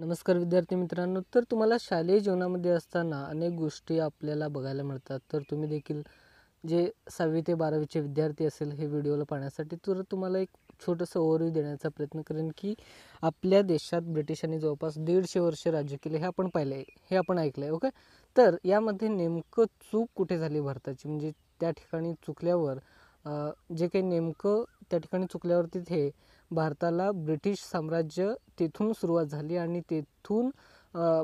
नमस्कार विद्यार्थी मित्रांनो तर तुम्हाला शालेय जीवनामध्ये असताना अनेक गोष्टी आपल्याला बघायला मिळतात तर तुम्ही देखील जे सहावी ते बारावीचे विद्यार्थी असेल हे व्हिडिओला पाहण्यासाठी तर तुम्हाला एक छोटंसं ओव्हरव्ह्यू देण्याचा प्रयत्न करेन की आपल्या देशात ब्रिटिशांनी जवळपास दीडशे वर्ष राज्य केले हे आपण पाहिलं आहे हे आपण ऐकलं आहे ओके तर यामध्ये नेमकं चूक कुठे झाली भारताची म्हणजे त्या ठिकाणी चुकल्यावर जे काही नेमकं त्या ठिकाणी चुकल्यावर तिथे भारताला ब्रिटिश साम्राज्य तेथून सुरुवात झाली आणि तेथून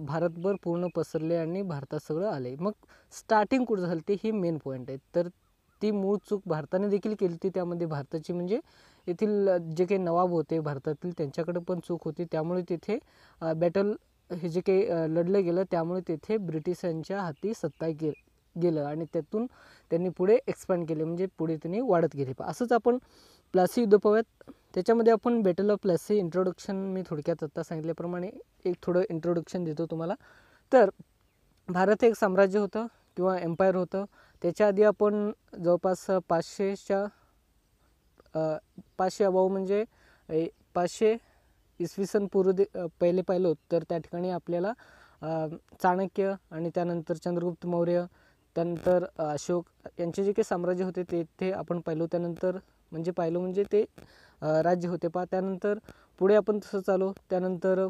भारतभर पूर्ण पसरले आणि भारतात सगळं आले मग स्टार्टिंग कुठं झालं ते ही मेन पॉईंट आहे तर ती मूळ चूक भारताने देखील केली होती त्यामध्ये भारताची म्हणजे येथील जे काही नवाब होते भारतातील त्यांच्याकडे पण चूक होती त्यामुळे तिथे बॅटल हे जे काही लढलं गेलं त्यामुळे तेथे ब्रिटिशांच्या हाती सत्ता गे गेलं आणि त्यातून त्यांनी पुढे एक्सपांड केले म्हणजे पुढे त्यांनी वाढत गेले असंच आपण प्लॅसी युद्धपोव्यात त्याच्यामध्ये आपण बेटल ऑफ प्लासी इंट्रोडक्शन मी थोडक्यात आत्ता सांगितल्याप्रमाणे एक थोडं इंट्रोडक्शन देतो तुम्हाला तर भारत एक साम्राज्य होतं किंवा एम्पायर होतं त्याच्या आधी आपण जवळपास पाचशेच्या पाचशे अभाव म्हणजे पाचशे इसवी सन पूर्व दे पहिले पाहिलो तर त्या ठिकाणी आपल्याला चाणक्य आणि त्यानंतर चंद्रगुप्त मौर्य त्यानंतर अशोक यांचे जे काही साम्राज्य होते ते ते आपण पाहिलो त्यानंतर म्हणजे पाहिलं म्हणजे ते राज्य होते पहा त्यानंतर पुढे आपण तसं चालू त्यानंतर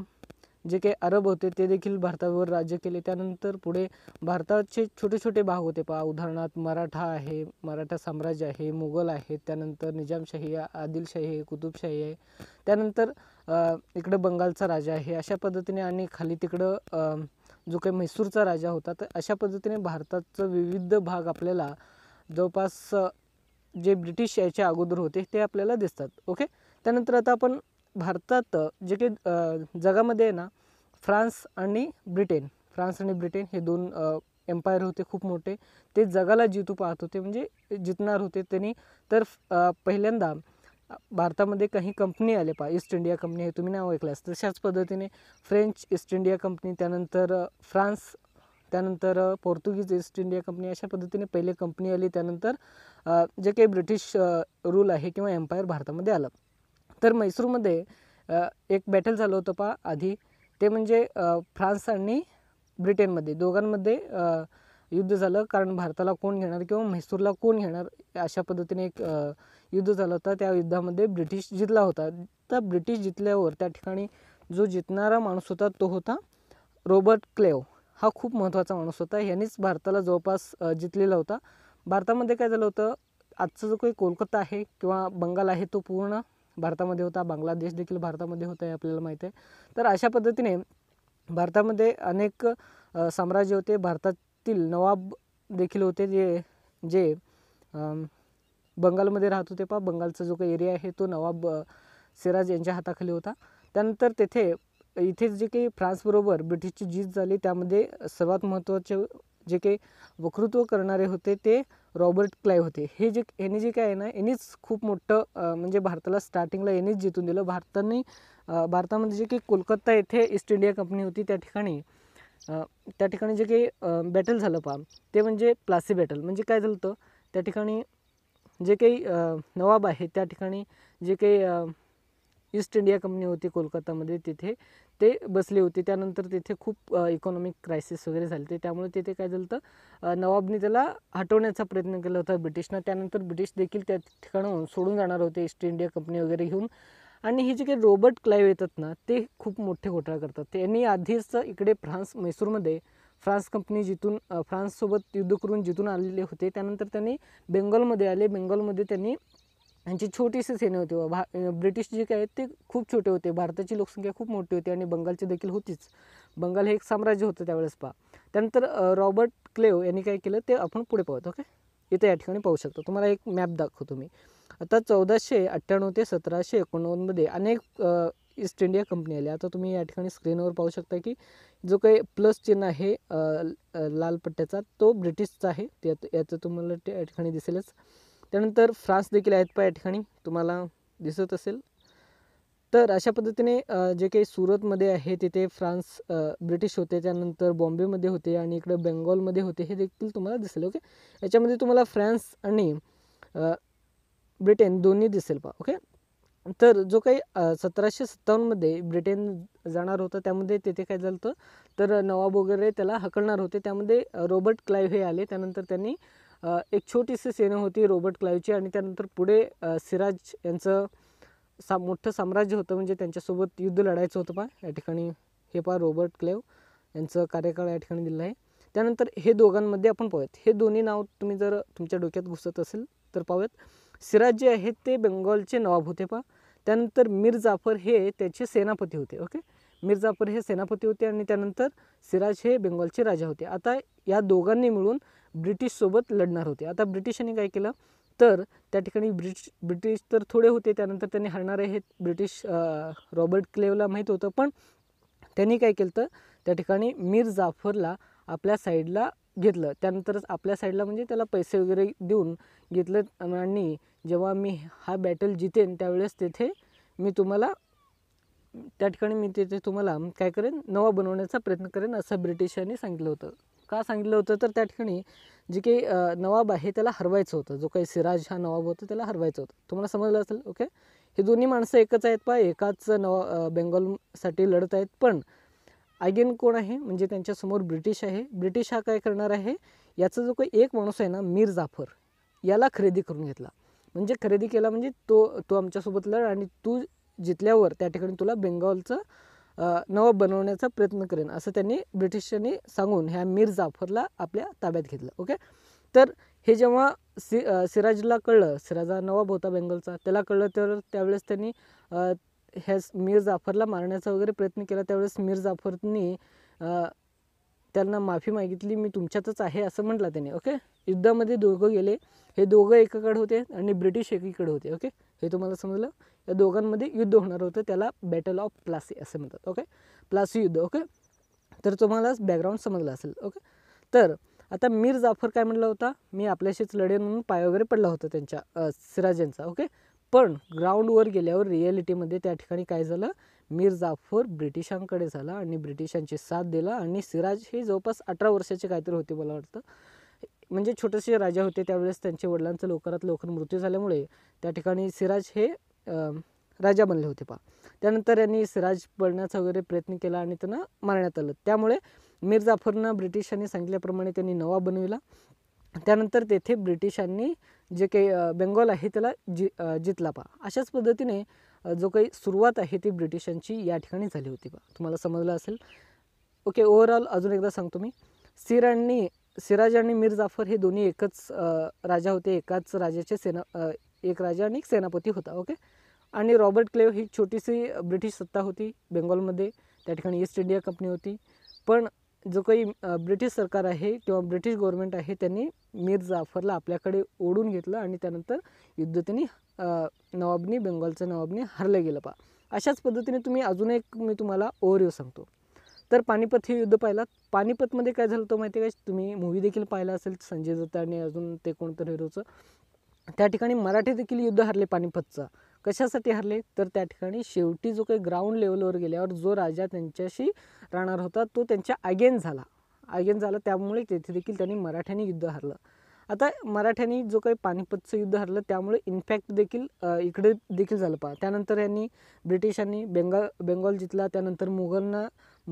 जे काही अरब होते ते देखील भारतावर राज्य केले त्यानंतर पुढे भारताचे छोटे छोटे भाग होते पहा उदाहरणार्थ मराठा आहे मराठा साम्राज्य आहे मुघल आहे त्यानंतर निजामशाही आदिलशाही आहे कुतुबशाही आहे त्यानंतर इकडं बंगालचा राजा आहे अशा पद्धतीने आणि खाली तिकडं जो काही म्हैसूरचा राजा होता तर अशा पद्धतीने भारताचं विविध भाग आपल्याला जवळपास जे ब्रिटिश याच्या अगोदर होते ते आपल्याला दिसतात ओके त्यानंतर आता आपण भारतात जे काही जगामध्ये आहे ना फ्रान्स आणि ब्रिटेन फ्रान्स आणि ब्रिटेन हे दोन एम्पायर होते खूप मोठे ते जगाला जितू पाहत होते म्हणजे जितणार होते त्यांनी तर पहिल्यांदा भारतामध्ये काही कंपनी आले पा ईस्ट इंडिया कंपनी हे तुम्ही नाव ऐकल्यास तशाच पद्धतीने फ्रेंच ईस्ट इंडिया कंपनी त्यानंतर फ्रान्स त्यानंतर पोर्तुगीज ईस्ट इंडिया कंपनी अशा पद्धतीने पहिले कंपनी आली त्यानंतर जे काही ब्रिटिश रूल आहे किंवा एम्पायर भारतामध्ये आलं तर मैसूरमध्ये एक बॅटल झालं होतं पा आधी ते म्हणजे फ्रान्स आणि ब्रिटनमध्ये दोघांमध्ये युद्ध झालं कारण भारताला कोण घेणार किंवा म्हैसूरला कोण घेणार अशा पद्धतीने एक युद्ध झालं होतं त्या युद्धामध्ये ब्रिटिश जितला होता तर ब्रिटिश जितल्यावर त्या ठिकाणी जो जितणारा माणूस होता तो होता रॉबर्ट क्लेव हा खूप महत्त्वाचा माणूस होता ह्यानेच भारताला जवळपास जितलेला होता भारतामध्ये काय झालं होतं आजचं जो काही कोलकाता आहे किंवा बंगाल आहे तो पूर्ण भारतामध्ये होता बांगलादेश देखील भारतामध्ये होता हे आपल्याला माहीत आहे तर अशा पद्धतीने भारतामध्ये अनेक साम्राज्य होते भारतातील नवाब देखील होते जे जे बंगालमध्ये राहत होते पहा बंगालचा जो काही एरिया आहे तो नवाब सिराज यांच्या हाताखाली होता त्यानंतर तेथे इथे जे काही फ्रान्सबरोबर ब्रिटिशची जीत झाली त्यामध्ये सर्वात महत्त्वाचे जे काही वक्तृत्व करणारे होते ते रॉबर्ट क्लाय होते हे जे याने जे काय आहे ना यांनीच खूप मोठं म्हणजे भारताला स्टार्टिंगला यांनीच जितून दिलं भारताने भारतामध्ये जे काही कोलकाता येथे ईस्ट इंडिया कंपनी होती त्या ठिकाणी त्या ठिकाणी जे काही बॅटल झालं पा ते म्हणजे प्लासी बॅटल म्हणजे काय झालं होतं त्या ठिकाणी जे काही नवाब आहे त्या ठिकाणी जे काही ईस्ट इंडिया कंपनी होती कोलकातामध्ये तिथे ते बसले होते त्यानंतर तिथे खूप इकॉनॉमिक क्रायसिस वगैरे झाले ते त्यामुळे तिथे काय झालं तर नवाबने त्याला हटवण्याचा प्रयत्न केला होता ब्रिटिशनं त्यानंतर ब्रिटिश देखील त्या ठिकाणाहून सोडून जाणार होते ईस्ट इंडिया कंपनी वगैरे घेऊन आणि हे जे काही रोबर्ट क्लाईव्ह येतात ना ते खूप मोठे घोटाळा करतात त्यांनी आधीच इकडे फ्रान्स मैसूरमध्ये फ्रान्स कंपनी जिथून फ्रान्ससोबत युद्ध करून जिथून आलेले होते त्यानंतर त्यांनी बेंगॉलमध्ये आले बेंगॉलमध्ये त्यांनी यांची छोटीशी सेना होती भा ब्रिटिश जे काय आहेत ते खूप छोटे होते भारताची लोकसंख्या खूप मोठी होती आणि बंगालची देखील होतीच बंगाल हे एक साम्राज्य होतं त्यावेळेस पा त्यानंतर रॉबर्ट क्लेव यांनी काय केलं ते आपण पुढे पाहतो ओके इथे या ठिकाणी पाहू शकतो तुम्हाला एक मॅप दाखवतो मी आता चौदाशे अठ्ठ्याण्णव ते सतराशे एकोणनव्वदमध्ये अनेक ईस्ट इंडिया कंपनी आली आता तुम्ही या ठिकाणी स्क्रीनवर पाहू शकता की जो काही प्लस चिन्ह आहे लाल पट्ट्याचा तो ब्रिटिशचा आहे त्यात याचं तुम्हाला त्या ठिकाणी दिसेलच त्यानंतर फ्रान्स देखील आहेत पहा या ठिकाणी तुम्हाला दिसत असेल तर अशा पद्धतीने जे काही सुरतमध्ये आहे तिथे फ्रान्स ब्रिटिश होते त्यानंतर बॉम्बेमध्ये होते आणि इकडे बेंगॉलमध्ये होते हे देखील तुम्हाला दिसेल ओके याच्यामध्ये तुम्हाला फ्रान्स आणि ब्रिटेन दोन्ही दिसेल पा ओके तर जो काही सतराशे सत्तावन्नमध्ये ब्रिटेन जाणार होता त्यामध्ये तेथे काय झालं होतं तर नवाब वगैरे त्याला हकलणार होते त्यामध्ये रॉबर्ट क्लाईव्ह हे आले त्यानंतर त्यांनी एक छोटीशी सेना होती रोबर्ट क्लाईव्हची आणि त्यानंतर पुढे सिराज यांचं सा मोठं साम्राज्य होतं म्हणजे त्यांच्यासोबत युद्ध लढायचं होतं पहा या ठिकाणी हे पहा रॉबर्ट क्लेव यांचं कार्यकाळ या ठिकाणी दिलं आहे त्यानंतर हे दोघांमध्ये आपण पाहूयात हे दोन्ही नाव तुम्ही जर तुमच्या डोक्यात घुसत असेल तर पाहूयात सिराज जे आहेत ते बेंगॉलचे नवाब होते पहा त्यानंतर मीर जाफर हे त्याचे सेनापती होते ओके मीर जाफर हे सेनापती होते आणि त्यानंतर सिराज हे बेंगॉलचे राजा होते आता या दोघांनी मिळून ब्रिटिशसोबत लढणार होते आता ब्रिटिशांनी काय केलं तर त्या ठिकाणी ब्रिटिश ब्रिटिश तर थोडे होते त्यानंतर त्यांनी हरणारे हे ब्रिटिश रॉबर्ट क्लेवला माहीत होतं पण त्यांनी काय केलं तर त्या ठिकाणी मीर जाफरला आपल्या साईडला घेतलं त्यानंतरच आपल्या साईडला म्हणजे त्याला पैसे वगैरे देऊन घेतलं आणि जेव्हा मी हा बॅटल जितेन त्यावेळेस तेथे मी तुम्हाला त्या ठिकाणी मी तिथे तुम्हाला काय करेन नवा बनवण्याचा प्रयत्न करेन असं ब्रिटिशांनी सांगितलं होतं का सांगितलं होतं तर त्या ठिकाणी जे काही नवाब आहे त्याला हरवायचं होतं जो काही सिराज हा नवाब होता त्याला हरवायचं होतं तुम्हाला समजलं असेल ओके हे दोन्ही माणसं एकच आहेत पा एकाच नवा बेंगॉलसाठी लढत आहेत पण अगेन कोण आहे म्हणजे त्यांच्यासमोर ब्रिटिश आहे ब्रिटिश हा काय करणार आहे याचा जो काही एक माणूस आहे ना मीर जाफर याला खरेदी करून घेतला म्हणजे खरेदी केला म्हणजे तो तो आमच्यासोबत लढ आणि तू जितल्यावर त्या ठिकाणी तुला बेंगॉलचं नवाब बनवण्याचा प्रयत्न करेन असं त्यांनी ब्रिटिशांनी सांगून ह्या मीर जाफरला आपल्या ताब्यात घेतलं ओके तर हे जेव्हा सि सिराजला कळलं सिराजा नवाब होता बेंगलचा त्याला कळलं तर त्यावेळेस त्यांनी ह्या मीर जाफरला मारण्याचा वगैरे प्रयत्न केला त्यावेळेस मीर जाफरनी त्यांना माफी मागितली मी तुमच्यातच आहे असं म्हटलं त्याने ओके युद्धामध्ये दोघं गेले हे दोघं एकाकडे होते आणि ब्रिटिश एकीकडे होते ओके हे तुम्हाला समजलं या दोघांमध्ये युद्ध होणार होतं त्याला बॅटल ऑफ प्लासी असं म्हणतात ओके प्लासी युद्ध ओके तर तुम्हाला बॅकग्राऊंड समजलं असेल ओके तर आता मीर जाफर काय म्हटला होता मी आपल्याशीच लढेन म्हणून पाय वगैरे पडला होता त्यांच्या सिराजांचा ओके पण ग्राउंडवर गेल्यावर रियालिटीमध्ये त्या ठिकाणी काय झालं मीर जाफर ब्रिटिशांकडे झाला आणि ब्रिटिशांची साथ दिला आणि सिराज हे जवळपास अठरा वर्षाचे काहीतरी होते मला वाटतं म्हणजे छोटेसे राजा होते त्यावेळेस त्यांच्या वडिलांचं लवकरात लवकर मृत्यू झाल्यामुळे त्या ठिकाणी सिराज हे राजा बनले होते पा त्यानंतर यांनी सिराज बनण्याचा वगैरे प्रयत्न केला आणि त्यांना मारण्यात आलं त्यामुळे मीर जाफरनं ब्रिटिशांनी सांगितल्याप्रमाणे त्यांनी नवा बनविला त्यानंतर तेथे ब्रिटिशांनी जे काही बेंगॉल आहे त्याला जि जितला पा अशाच पद्धतीने जो काही सुरुवात आहे ती ब्रिटिशांची या ठिकाणी झाली होती पा तुम्हाला समजलं असेल ओके ओव्हरऑल अजून एकदा सांगतो मी सिर आणि सिराज आणि मीर जाफर हे दोन्ही एकच राजा होते एकाच राजाचे सेना एक राजा आणि एक सेनापती होता ओके आणि रॉबर्ट क्लेव ही छोटीशी ब्रिटिश सत्ता होती बेंगॉलमध्ये त्या ठिकाणी ईस्ट इंडिया कंपनी होती पण जो काही ब्रिटिश सरकार आहे किंवा ब्रिटिश गव्हर्नमेंट आहे त्यांनी मीर जाफरला आपल्याकडे ओढून घेतलं आणि त्यानंतर युद्ध त्यांनी नवाबनी बेंगॉलचं नवाबनी हरलं गेलं पा अशाच पद्धतीने तुम्ही अजून एक मी तुम्हाला ओव्हरव्ह्यू सांगतो तर पानिपत हे युद्ध पाहिलं पानिपतमध्ये काय झालं तो माहिती आहे का तुम्ही मूवी देखील पाहिला असेल संजय दत्त आणि अजून ते कोणतं हिरोचं त्या ठिकाणी मराठी देखील युद्ध हरले पानिपतचा कशासाठी हरले तर त्या ठिकाणी शेवटी जो काही ग्राउंड लेवलवर गेल्यावर जो राजा त्यांच्याशी राहणार होता तो त्यांच्या अगेन झाला अगेन झाला त्यामुळे तेथे देखील त्यांनी मराठ्यांनी युद्ध हरलं आता मराठ्यांनी जो काही पानिपतचं युद्ध हरलं त्यामुळे इनफॅक्ट देखील इकडे देखील झालं पहा त्यानंतर यांनी ब्रिटिशांनी बेंगा बेंगॉल जिंकला त्यानंतर मुघलना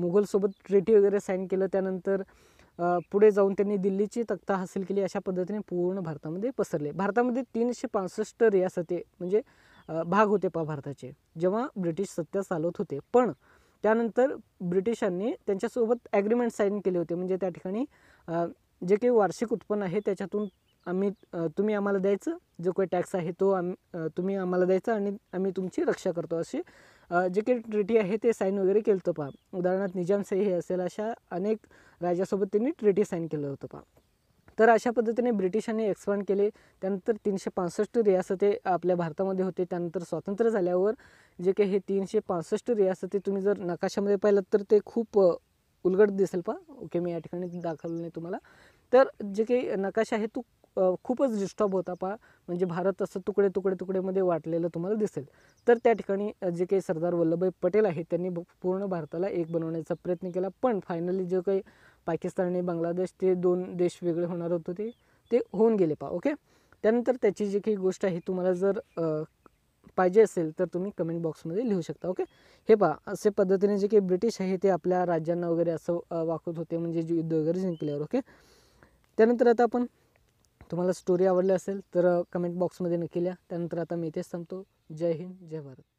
मुघलसोबत ट्रेटी वगैरे साईन केलं त्यानंतर पुढे जाऊन त्यांनी दिल्लीची तक्ता हासिल केली अशा पद्धतीने पूर्ण भारतामध्ये पसरले भारतामध्ये तीनशे पासष्ट रियासते म्हणजे भाग होते पहा भारताचे जेव्हा ब्रिटिश सत्ता चालवत होते पण त्यानंतर ब्रिटिशांनी त्यांच्यासोबत ॲग्रीमेंट साईन केले होते म्हणजे त्या ठिकाणी जे काही वार्षिक उत्पन्न आहे त्याच्यातून आम्ही तुम्ही आम्हाला द्यायचं जो काही टॅक्स आहे तो आम तुम्ही आम्हाला द्यायचा आणि आम्ही तुमची रक्षा करतो अशी जे काही ट्रिटी आहे ते साईन वगैरे केलं होतं पहा उदाहरणार्थ निजामशाही हे असेल अशा अनेक राजासोबत त्यांनी ट्रिटी साईन केलं होतं पहा तर अशा पद्धतीने ब्रिटिशांनी एक्सपांड केले त्यानंतर तीनशे पासष्ट रियासते आपल्या भारतामध्ये होते त्यानंतर स्वातंत्र्य झाल्यावर जे काही हे तीनशे पासष्ट रियासते तुम्ही जर नकाशामध्ये पाहिलं तर ते खूप उलगड दिसेल पा ओके मी या ठिकाणी दाखवलं नाही तुम्हाला तर जे काही नकाशा आहे तो खूपच डिस्टर्ब होता पा म्हणजे भारत असं तुकडे तुकडे तुकडेमध्ये वाटलेलं तुम्हाला दिसेल तर त्या ठिकाणी जे काही सरदार वल्लभभाई पटेल आहेत त्यांनी पूर्ण भारताला एक बनवण्याचा प्रयत्न केला पण फायनली जो काही पाकिस्तान आणि बांगलादेश ते दोन देश वेगळे होणार होते ते ते होऊन गेले पा ओके त्यानंतर त्याची जी काही गोष्ट आहे तुम्हाला जर पाहिजे असेल तर तुम्ही कमेंट बॉक्समध्ये लिहू शकता ओके हे पहा असे पद्धतीने जे काही ब्रिटिश आहे ते आपल्या राज्यांना वगैरे असं वाकत होते म्हणजे जे युद्ध वगैरे जिंकल्यावर ओके त्यानंतर आता आपण तुम्हाला स्टोरी आवडली असेल तर कमेंट बॉक्समध्ये नक्की लिहा त्यानंतर आता मी इथेच थांबतो जय हिंद जय भारत